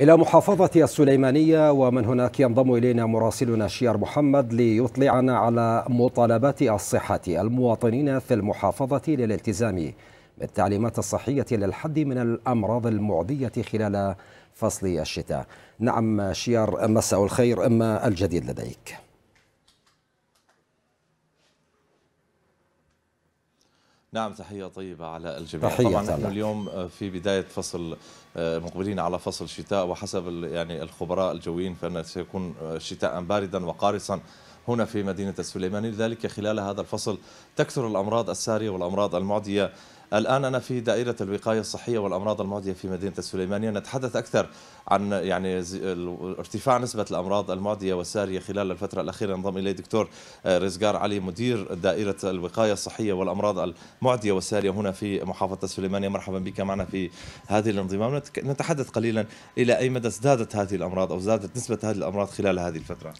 إلى محافظة السليمانية ومن هناك ينضم إلينا مراسلنا شير محمد ليطلعنا على مطالبات الصحة المواطنين في المحافظة للالتزام بالتعليمات الصحية للحد من الأمراض المعدية خلال فصل الشتاء نعم شير مساء الخير أما الجديد لديك نعم تحية طيبة على الجميع تحية طبعا نحن اليوم آه، في بداية فصل آه، مقبلين على فصل شتاء وحسب يعني الخبراء الجويين فإن سيكون آه، شتاء باردا وقارصا هنا في مدينة السليماني لذلك خلال هذا الفصل تكثر الأمراض السارية والأمراض المعدية الآن أنا في دائرة الوقاية الصحية والأمراض المعدية في مدينة السليمانية نتحدث أكثر عن يعني ارتفاع نسبة الأمراض المعدية والسارية خلال الفترة الأخيرة انضم إلي دكتور رزقار علي مدير دائرة الوقاية الصحية والأمراض المعدية والسارية هنا في محافظة السليمانية مرحبا بك معنا في هذه الانضمام نتحدث قليلا إلى أي مدى ازدادت هذه الأمراض أو زادت نسبة هذه الأمراض خلال هذه الفترة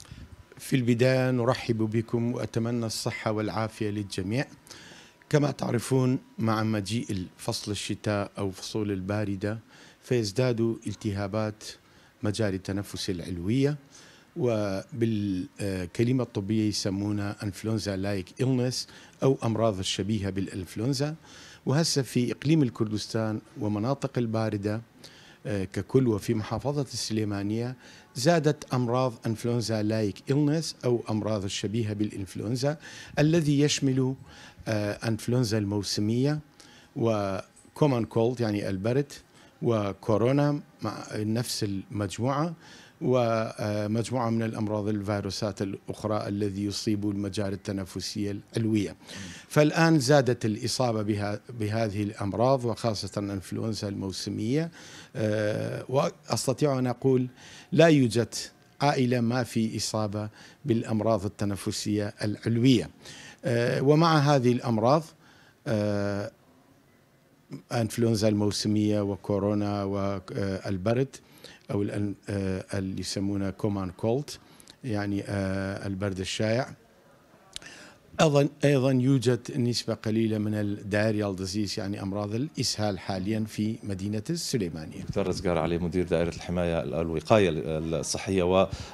في البداية نرحب بكم وأتمنى الصحة والعافية للجميع كما تعرفون مع مجيء فصل الشتاء أو فصول الباردة فيزداد التهابات مجاري التنفس العلوية وبالكلمة الطبية يسمونها انفلونزا لايك إلنس أو أمراض الشبيهة بالإنفلونزا وهسه في إقليم الكردستان ومناطق الباردة ككل وفي محافظة السليمانية زادت أمراض أنفلونزا لايك إلنس أو أمراض الشبيهة بالإنفلونزا الذي يشمل آه، أنفلونزا الموسمية وكومان كولد يعني البرد وكورونا مع نفس المجموعة ومجموعة من الأمراض الفيروسات الأخرى الذي يصيب المجال التنفسية العلوية فالآن زادت الإصابة بها بهذه الأمراض وخاصة الإنفلونزا الموسمية آه، وأستطيع أن أقول لا يوجد عائلة ما في إصابة بالأمراض التنفسية العلوية آه، ومع هذه الأمراض آه، انفلونزا الموسميه وكورونا والبرد او آه، اللي يسمونه كومان كولت يعني آه، البرد الشائع ايضا ايضا يوجد نسبه قليله من الدايريال ديزيز يعني امراض الاسهال حاليا في مدينه السليمانيه. دكتور رزقار علي مدير دائره الحمايه الوقايه الصحيه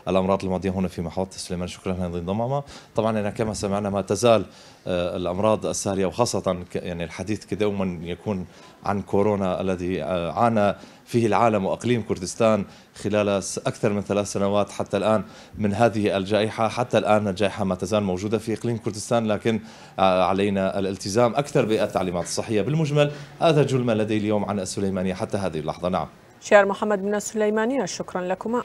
والامراض المعديه هنا في محافظه السليمان شكرا لانضمامها، طبعا أنا كما سمعنا ما تزال آه، الامراض الساريه وخاصه يعني الحديث دوما يكون عن كورونا الذي آه، عانى فيه العالم وأقليم كردستان خلال أكثر من ثلاث سنوات حتى الآن من هذه الجائحة حتى الآن الجائحة ما تزال موجودة في إقليم كردستان لكن آه، علينا الالتزام أكثر بالتعليمات الصحية بالمجمل هذا جل ما لدي اليوم عن السليمانية حتى هذه اللحظة نعم شير محمد من السليمانية شكرا لكما